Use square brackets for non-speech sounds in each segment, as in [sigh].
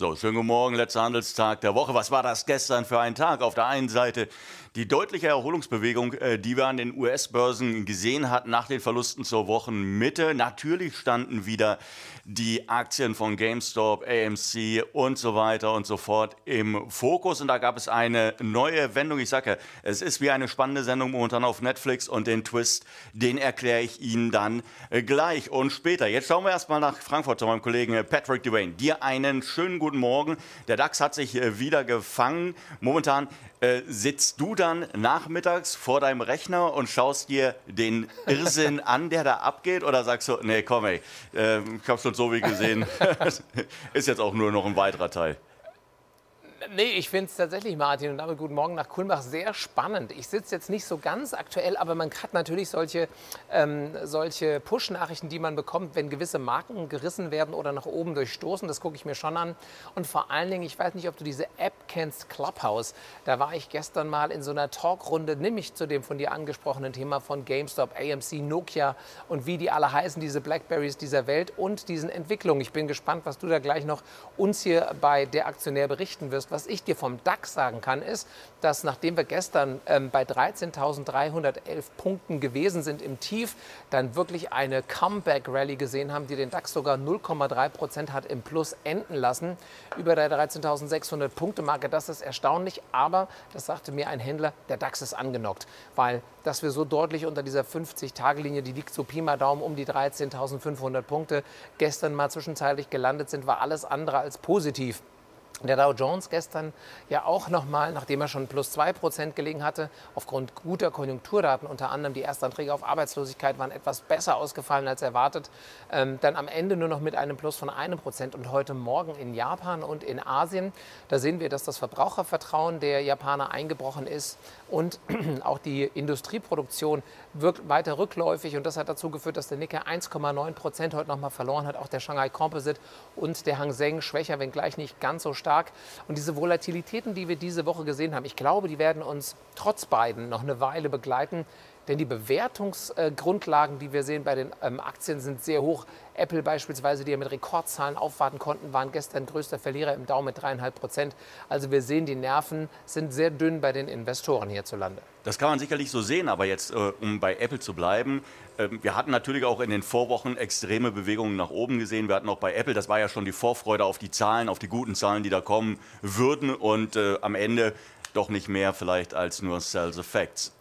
So, schönen guten Morgen, letzter Handelstag der Woche. Was war das gestern für ein Tag? Auf der einen Seite die deutliche Erholungsbewegung, äh, die wir an den US-Börsen gesehen hatten nach den Verlusten zur Wochenmitte. Natürlich standen wieder die Aktien von GameStop, AMC und so weiter und so fort im Fokus. Und da gab es eine neue Wendung. Ich sage, es ist wie eine spannende Sendung momentan auf Netflix und den Twist, den erkläre ich Ihnen dann äh, gleich und später. Jetzt schauen wir erstmal nach Frankfurt zu meinem Kollegen äh, Patrick Duane. Dir einen schönen guten guten Morgen. Der DAX hat sich äh, wieder gefangen. Momentan äh, sitzt du dann nachmittags vor deinem Rechner und schaust dir den Irrsinn [laughs] an, der da abgeht? Oder sagst du, nee, komm ey, äh, ich hab's schon so wie gesehen. [laughs] [laughs] Ist jetzt auch nur noch ein weiterer Teil. Nee, ich finde es tatsächlich, Martin, und damit guten Morgen nach Kulmbach, sehr spannend. Ich sitze jetzt nicht so ganz aktuell, aber man hat natürlich solche, ähm, solche Push-Nachrichten, die man bekommt, wenn gewisse Marken gerissen werden oder nach oben durchstoßen. Das gucke ich mir schon an. Und vor allen Dingen, ich weiß nicht, ob du diese App kennst, Clubhouse. Da war ich gestern mal in so einer Talkrunde, nämlich zu dem von dir angesprochenen Thema von GameStop, AMC, Nokia und wie die alle heißen, diese Blackberries dieser Welt und diesen Entwicklungen. Ich bin gespannt, was du da gleich noch uns hier bei der Aktionär berichten wirst was ich dir vom DAX sagen kann, ist, dass nachdem wir gestern ähm, bei 13.311 Punkten gewesen sind im Tief, dann wirklich eine Comeback-Rally gesehen haben, die den DAX sogar 0,3 Prozent hat im Plus enden lassen. Über der 13.600 Punkte-Marke, das ist erstaunlich, aber das sagte mir ein Händler, der DAX ist angenockt, weil dass wir so deutlich unter dieser 50-Tage-Linie, die liegt so Pi mal Daumen um die 13.500 Punkte, gestern mal zwischenzeitlich gelandet sind, war alles andere als positiv. Der Dow Jones gestern ja auch nochmal, nachdem er schon plus 2% gelegen hatte, aufgrund guter Konjunkturdaten, unter anderem die Erstanträge auf Arbeitslosigkeit waren etwas besser ausgefallen als erwartet, ähm, dann am Ende nur noch mit einem Plus von einem Prozent und heute Morgen in Japan und in Asien, da sehen wir, dass das Verbrauchervertrauen der Japaner eingebrochen ist und [clears throat] auch die Industrieproduktion wirkt weiter rückläufig und das hat dazu geführt, dass der Nikkei 1,9% heute nochmal verloren hat, auch der Shanghai Composite und der Hang Seng schwächer, wenngleich nicht ganz so stark stark. Und diese Volatilitäten, die wir diese Woche gesehen haben, ich glaube, die werden uns trotz beiden noch eine Weile begleiten. Denn die Bewertungsgrundlagen, die wir sehen bei den ähm, Aktien, sind sehr hoch. Apple beispielsweise, die ja mit Rekordzahlen aufwarten konnten, waren gestern größter Verlierer im Dow mit dreieinhalb Prozent. Also wir sehen, die Nerven sind sehr dünn bei den Investoren hierzulande. Das kann man sicherlich so sehen, aber jetzt, äh, um bei Apple zu bleiben, ähm, wir hatten natürlich auch in den Vorwochen extreme Bewegungen nach oben gesehen. Wir hatten auch bei Apple, das war ja schon die Vorfreude auf die Zahlen, auf die guten Zahlen, die da kommen würden und äh, am Ende doch nicht mehr vielleicht als nur Sales Effects.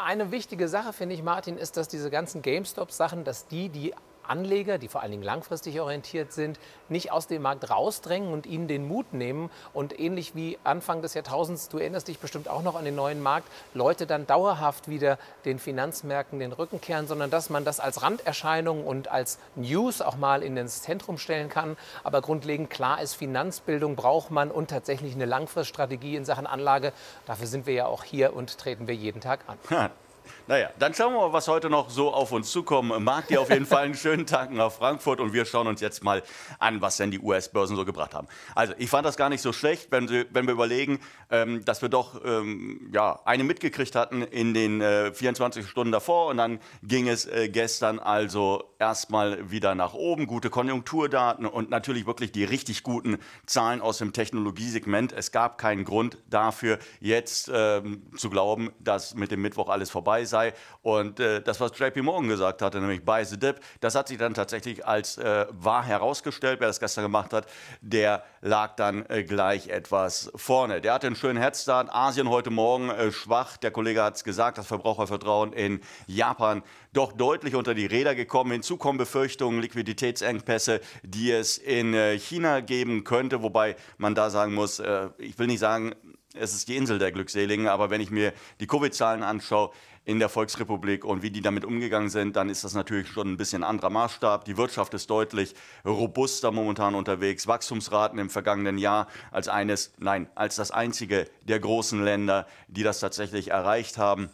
Eine wichtige Sache, finde ich, Martin, ist, dass diese ganzen GameStop-Sachen, dass die, die Anleger, die vor allen Dingen langfristig orientiert sind, nicht aus dem Markt rausdrängen und ihnen den Mut nehmen und ähnlich wie Anfang des Jahrtausends, du erinnerst dich bestimmt auch noch an den neuen Markt, Leute dann dauerhaft wieder den Finanzmärkten den Rücken kehren, sondern dass man das als Randerscheinung und als News auch mal in ins Zentrum stellen kann. Aber grundlegend klar ist, Finanzbildung braucht man und tatsächlich eine Langfriststrategie in Sachen Anlage. Dafür sind wir ja auch hier und treten wir jeden Tag an. [laughs] Naja, dann schauen wir mal, was heute noch so auf uns zukommt. mag. Dir auf jeden Fall einen schönen Tag nach Frankfurt und wir schauen uns jetzt mal an, was denn die US-Börsen so gebracht haben. Also, ich fand das gar nicht so schlecht, wenn, wenn wir überlegen, ähm, dass wir doch ähm, ja, eine mitgekriegt hatten in den äh, 24 Stunden davor und dann ging es äh, gestern also erstmal wieder nach oben. Gute Konjunkturdaten und natürlich wirklich die richtig guten Zahlen aus dem Technologiesegment. Es gab keinen Grund dafür, jetzt ähm, zu glauben, dass mit dem Mittwoch alles vorbei dabei sei. Und äh, das, was JP Morgan gesagt hatte, nämlich Buy the Dip, das hat sich dann tatsächlich als äh, wahr herausgestellt. Wer das gestern gemacht hat, der lag dann äh, gleich etwas vorne. Der hatte einen schönen Headstart. Asien heute Morgen äh, schwach. Der Kollege hat es gesagt, das Verbrauchervertrauen in Japan doch deutlich unter die Räder gekommen. Hinzu kommen Befürchtungen, Liquiditätsengpässe, die es in äh, China geben könnte, wobei man da sagen muss, äh, ich will nicht sagen, es ist die Insel der Glückseligen. Aber wenn ich mir die Covid-Zahlen anschaue in der Volksrepublik und wie die damit umgegangen sind, dann ist das natürlich schon ein bisschen anderer Maßstab. Die Wirtschaft ist deutlich robuster momentan unterwegs. Wachstumsraten im vergangenen Jahr als eines, nein, als das einzige der großen Länder, die das tatsächlich erreicht haben.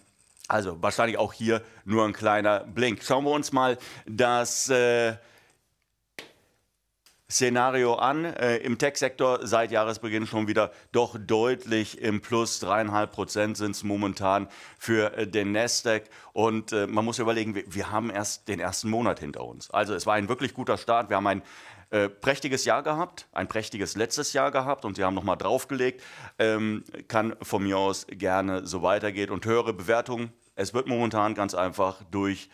Also wahrscheinlich auch hier nur ein kleiner Blink. Schauen wir uns mal das. Äh, Szenario an. Äh, Im Tech-Sektor seit Jahresbeginn schon wieder doch deutlich im Plus. 3,5 Prozent sind es momentan für äh, den Nasdaq. Und äh, man muss überlegen, wir, wir, haben erst den ersten Monat hinter uns. Also es war ein wirklich guter Start. Wir haben ein äh, prächtiges Jahr gehabt, ein prächtiges letztes Jahr gehabt und sie haben nochmal draufgelegt. Ähm, kann von mir aus gerne so weitergehen und höhere Bewertungen. Es wird momentan ganz einfach durch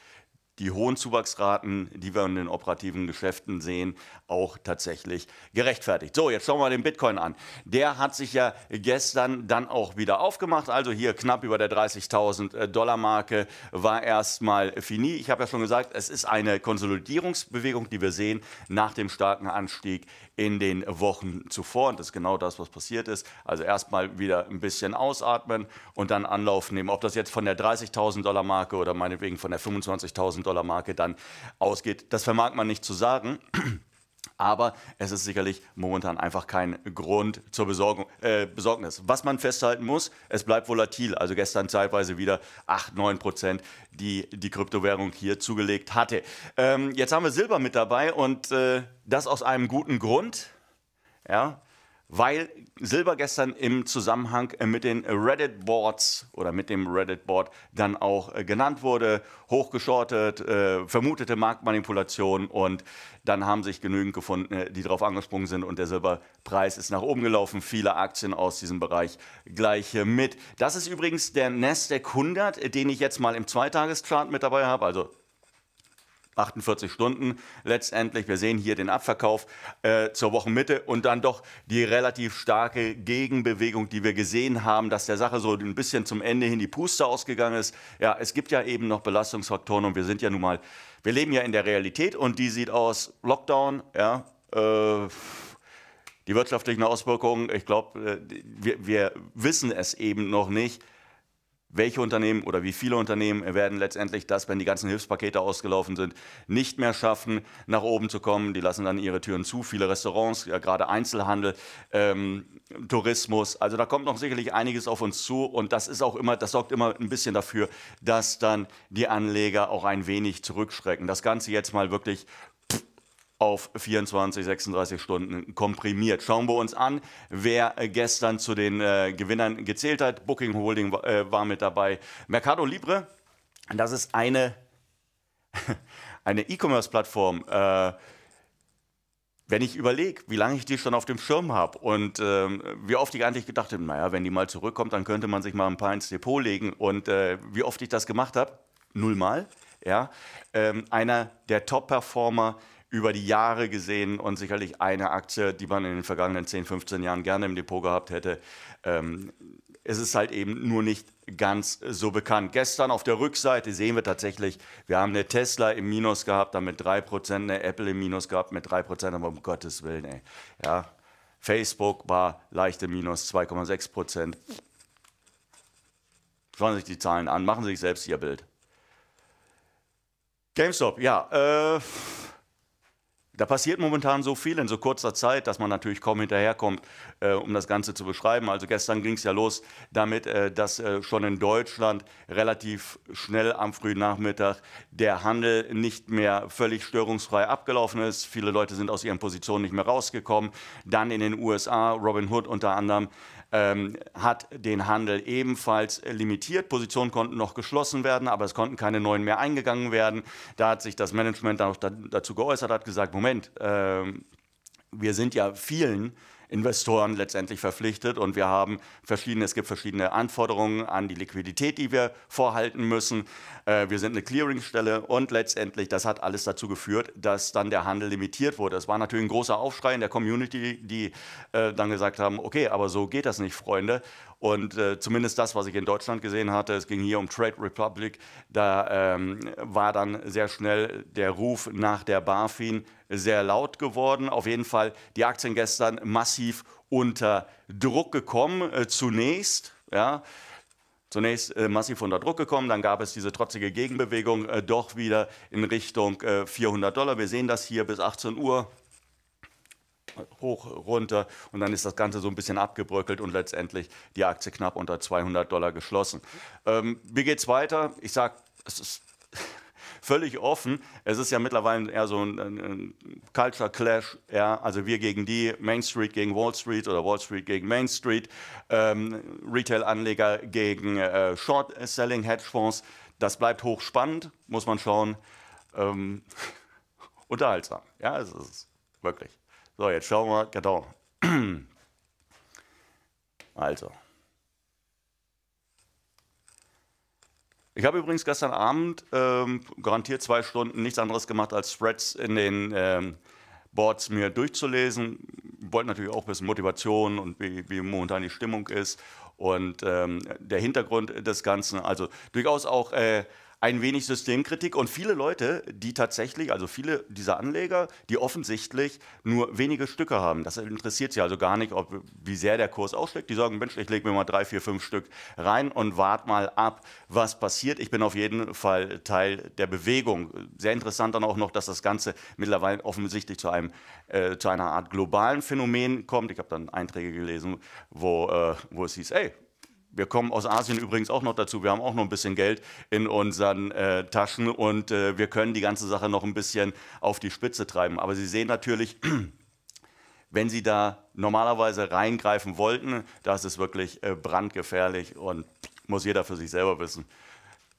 die hohen Zuwachsraten, die wir in den operativen Geschäften sehen, auch tatsächlich gerechtfertigt. So, jetzt schauen wir mal den Bitcoin an. Der hat sich ja gestern dann auch wieder aufgemacht. Also hier knapp über der 30.000 äh, Dollar Marke war erstmal fini. Ich habe ja schon gesagt, es ist eine Konsolidierungsbewegung, die wir sehen nach dem starken Anstieg in den Wochen zuvor. Und das ist genau das, was passiert ist. Also erstmal wieder ein bisschen ausatmen und dann Anlauf nehmen. Ob das jetzt von der 30.000 Dollar Marke oder meinetwegen von der 25.000 Dollar US-Dollar-Marke dann ausgeht. Das vermag man nicht zu sagen. [clears throat] Aber es ist sicherlich momentan einfach kein Grund zur Besorgung, äh, Besorgnis. Was man festhalten muss, es bleibt volatil. Also gestern zeitweise wieder 8, 9 Prozent, die die Kryptowährung hier zugelegt hatte. Ähm, jetzt haben wir Silber mit dabei und äh, das aus einem guten Grund. Ja, weil Silber gestern im Zusammenhang äh, mit den Reddit-Boards oder mit dem Reddit-Board dann auch äh, genannt wurde, hochgeschortet, äh, vermutete Marktmanipulation und dann haben sich genügend gefunden, äh, die darauf angesprungen sind und der Silberpreis ist nach oben gelaufen, viele Aktien aus diesem Bereich gleich mit. Das ist übrigens der Nasdaq 100, den ich jetzt mal im Zweitageschart mit dabei habe, also 48 Stunden letztendlich. Wir sehen hier den Abverkauf äh, zur Wochenmitte und dann doch die relativ starke Gegenbewegung, die wir gesehen haben, dass der Sache so ein bisschen zum Ende hin die Puste ausgegangen ist. Ja, es gibt ja eben noch Belastungsfaktoren und wir sind ja nun mal, wir leben ja in der Realität und die sieht aus Lockdown, ja, äh, die wirtschaftlichen Auswirkungen, ich glaube, äh, wir, wir wissen es eben noch nicht welche Unternehmen oder wie viele Unternehmen werden letztendlich das, wenn die ganzen Hilfspakete ausgelaufen sind, nicht mehr schaffen, nach oben zu kommen. Die lassen dann ihre Türen zu. Viele Restaurants, ja, gerade Einzelhandel, ähm, Tourismus. Also da kommt noch sicherlich einiges auf uns zu und das ist auch immer, das sorgt immer ein bisschen dafür, dass dann die Anleger auch ein wenig zurückschrecken. Das Ganze jetzt mal wirklich auf 24, 36 Stunden komprimiert. Schauen wir uns an, wer gestern zu den äh, Gewinnern gezählt hat. Booking Holding äh, war mit dabei. Mercado Libre, das ist eine [laughs] eine E-Commerce-Plattform. Äh, wenn ich überlege, wie lange ich die schon auf dem Schirm habe und ähm, wie oft ich eigentlich gedacht habe, naja, wenn die mal zurückkommt, dann könnte man sich mal ein paar ins Depot legen und äh, wie oft ich das gemacht habe, nullmal. Ja, ähm, einer der Top-Performer über die Jahre gesehen und sicherlich eine Aktie, die man in den vergangenen 10, 15 Jahren gerne im Depot gehabt hätte. Ähm, es ist halt eben nur nicht ganz so bekannt. Gestern auf der Rückseite sehen wir tatsächlich, wir haben eine Tesla im Minus gehabt, dann mit 3%, eine Apple im Minus gehabt mit 3%, aber um Gottes Willen, ey. Ja, Facebook war leichte Minus 2,6%. Schauen Sie sich die Zahlen an, machen Sie sich selbst Ihr Bild. GameStop, ja, äh, da passiert momentan so viel in so kurzer Zeit, dass man natürlich kaum hinterherkommt, äh, um das Ganze zu beschreiben. Also gestern ging es ja los damit, äh, dass äh, schon in Deutschland relativ schnell am frühen Nachmittag der Handel nicht mehr völlig störungsfrei abgelaufen ist. Viele Leute sind aus ihren Positionen nicht mehr rausgekommen. Dann in den USA, Robin Hood unter anderem, ähm, hat den Handel ebenfalls limitiert. Positionen konnten noch geschlossen werden, aber es konnten keine neuen mehr eingegangen werden. Da hat sich das Management auch dazu geäußert, hat gesagt, Moment, äh, wir sind ja vielen Investoren letztendlich verpflichtet und wir haben verschiedene, es gibt verschiedene Anforderungen an die Liquidität, die wir vorhalten müssen. Äh, wir sind eine Clearingstelle und letztendlich, das hat alles dazu geführt, dass dann der Handel limitiert wurde. Es war natürlich ein großer Aufschrei in der Community, die äh, dann gesagt haben, okay, aber so geht das nicht, Freunde. Und äh, zumindest das, was ich in Deutschland gesehen hatte, es ging hier um Trade Republic, da ähm, war dann sehr schnell der Ruf nach der BaFin sehr laut geworden. Auf jeden Fall die Aktien gestern massiv massiv unter Druck gekommen, äh, zunächst. Ja, zunächst äh, massiv unter Druck gekommen, dann gab es diese trotzige Gegenbewegung äh, doch wieder in Richtung äh, 400 Dollar. Wir sehen das hier bis 18 Uhr hoch, runter und dann ist das Ganze so ein bisschen abgebröckelt und letztendlich die Aktie knapp unter 200 Dollar geschlossen. Ähm, wie es weiter? Ich sage, es ist völlig offen. Es ist ja mittlerweile eher so ein, ein, ein Culture Clash, ja, also wir gegen die, Main Street gegen Wall Street oder Wall Street gegen Main Street, ähm, Retail-Anleger gegen äh, Short-Selling-Hedgefonds. Das bleibt hochspannend, muss man schauen. Ähm, [laughs] unterhaltsam, ja, es ist wirklich. So, jetzt schauen wir, genau. [clears throat] Also. Ich habe übrigens gestern Abend ähm, garantiert zwei Stunden nichts anderes gemacht, als Spreads in den ähm, Boards mir durchzulesen. Wollte natürlich auch wissen, Motivation und wie, wie momentan die Stimmung ist und ähm, der Hintergrund des Ganzen. Also durchaus auch. Äh, ein wenig Systemkritik und viele Leute, die tatsächlich, also viele dieser Anleger, die offensichtlich nur wenige Stücke haben. Das interessiert sie also gar nicht, ob, wie sehr der Kurs aussteigt. Die sagen, Mensch, ich lege mir mal drei, vier, fünf Stück rein und warte mal ab, was passiert. Ich bin auf jeden Fall Teil der Bewegung. Sehr interessant dann auch noch, dass das Ganze mittlerweile offensichtlich zu, einem, äh, zu einer Art globalen Phänomen kommt. Ich habe dann Einträge gelesen, wo, äh, wo es hieß, ey, wir kommen aus Asien übrigens auch noch dazu. Wir haben auch noch ein bisschen Geld in unseren äh, Taschen und äh, wir können die ganze Sache noch ein bisschen auf die Spitze treiben. Aber Sie sehen natürlich, [clears throat] wenn Sie da normalerweise reingreifen wollten, das ist wirklich äh, brandgefährlich und muss jeder für sich selber wissen.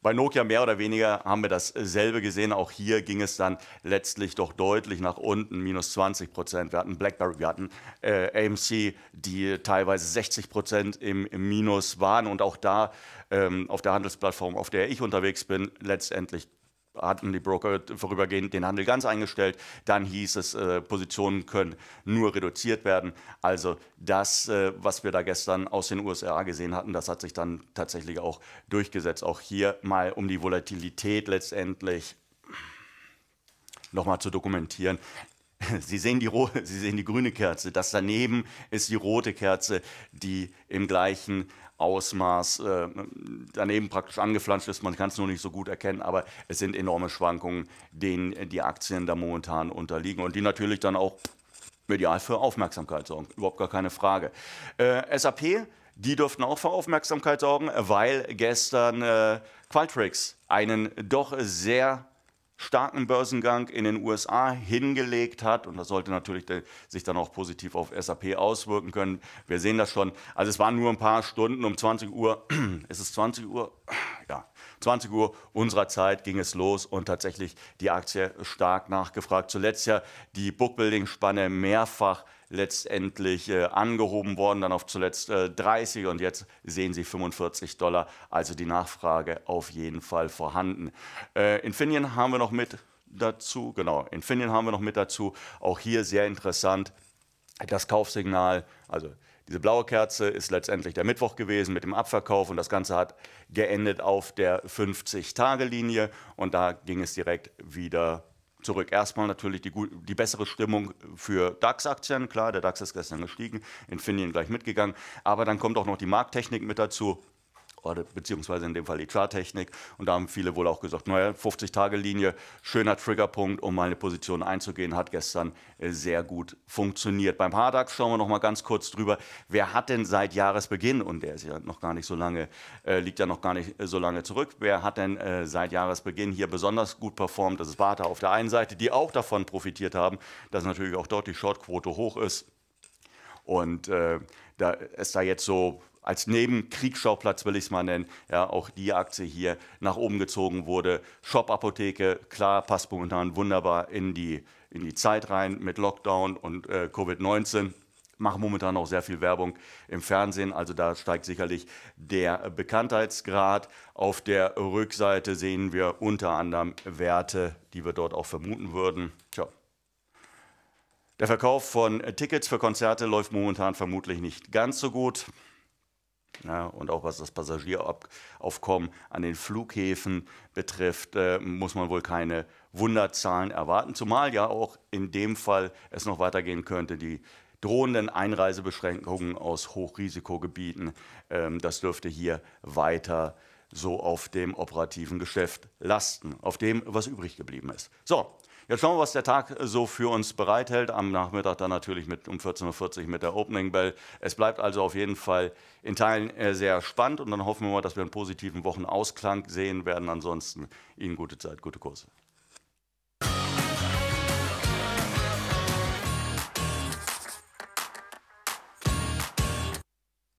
Bei Nokia mehr oder weniger haben wir dasselbe gesehen. Auch hier ging es dann letztlich doch deutlich nach unten, minus 20 Prozent. Wir hatten BlackBerry, wir hatten äh, AMC, die teilweise 60 Prozent im, im, Minus waren. Und auch da ähm, auf der Handelsplattform, auf der ich unterwegs bin, letztendlich hatten die Broker vorübergehend den Handel ganz eingestellt. Dann hieß es, äh, Positionen können nur reduziert werden. Also das, äh, was wir da gestern aus den USA gesehen hatten, das hat sich dann tatsächlich auch durchgesetzt. Auch hier mal um die Volatilität letztendlich nochmal zu dokumentieren. Sie sehen, die Sie sehen die grüne Kerze, das daneben ist die rote Kerze, die im gleichen Ausmaß äh, daneben praktisch angeflanscht ist. Man kann es nur nicht so gut erkennen, aber es sind enorme Schwankungen, denen die Aktien da momentan unterliegen und die natürlich dann auch medial für Aufmerksamkeit sorgen. Überhaupt gar keine Frage. Äh, SAP, die dürften auch für Aufmerksamkeit sorgen, weil gestern äh, Qualtrics einen doch sehr starken Börsengang in den USA hingelegt hat. Und das sollte natürlich sich dann auch positiv auf SAP auswirken können. Wir sehen das schon. Also es waren nur ein paar Stunden um 20 Uhr. [clears throat] Ist es 20 Uhr? Ja, 20 Uhr unserer Zeit ging es los und tatsächlich die Aktie stark nachgefragt. Zuletzt ja die Bookbuilding-Spanne mehrfach letztendlich äh, angehoben worden, dann auf zuletzt äh, 30 und jetzt sehen Sie 45 Dollar. Also die Nachfrage auf jeden Fall vorhanden. Äh, Infineon haben wir noch mit dazu, genau, Infineon haben wir noch mit dazu. Auch hier sehr interessant, das Kaufsignal, also diese blaue Kerze ist letztendlich der Mittwoch gewesen mit dem Abverkauf und das Ganze hat geendet auf der 50-Tage-Linie und da ging es direkt wieder zurück. Erstmal natürlich die, die bessere Stimmung für DAX-Aktien. Klar, der DAX ist gestern gestiegen, Infineon gleich mitgegangen. Aber dann kommt auch noch die Markttechnik mit dazu oder beziehungsweise in dem Fall die Charttechnik. Und da haben viele wohl auch gesagt, naja, 50-Tage-Linie, schöner Triggerpunkt, um mal eine Position einzugehen, hat gestern äh, sehr gut funktioniert. Beim Hardax schauen wir noch mal ganz kurz drüber. Wer hat denn seit Jahresbeginn, und der ist ja noch gar nicht so lange, äh, liegt ja noch gar nicht äh, so lange zurück, wer hat denn äh, seit Jahresbeginn hier besonders gut performt? Das ist Warte auf der einen Seite, die auch davon profitiert haben, dass natürlich auch dort die Shortquote hoch ist. Und äh, da ist da jetzt so als Nebenkriegsschauplatz will ich es mal nennen, ja, auch die Aktie hier nach oben gezogen wurde. Shop-Apotheke, klar, passt momentan wunderbar in die, in die Zeit rein mit Lockdown und äh, Covid-19 machen momentan auch sehr viel Werbung im Fernsehen, also da steigt sicherlich der Bekanntheitsgrad. Auf der Rückseite sehen wir unter anderem Werte, die wir dort auch vermuten würden. Tja. Der Verkauf von Tickets für Konzerte läuft momentan vermutlich nicht ganz so gut. Ja, und auch was das Passagieraufkommen an den Flughäfen betrifft, äh, muss man wohl keine Wunderzahlen erwarten. Zumal ja auch in dem Fall es noch weitergehen könnte. Die drohenden Einreisebeschränkungen aus Hochrisikogebieten, ähm, das dürfte hier weiter so auf dem operativen Geschäft lasten, auf dem, was übrig geblieben ist. So, Jetzt schauen wir, was der Tag so für uns bereithält. Am Nachmittag dann natürlich mit, um 14.40 Uhr mit der Opening Bell. Es bleibt also auf jeden Fall in Teilen äh, sehr spannend und dann hoffen wir mal, dass wir einen positiven Wochenausklang sehen werden. Ansonsten Ihnen gute Zeit, gute Kurse.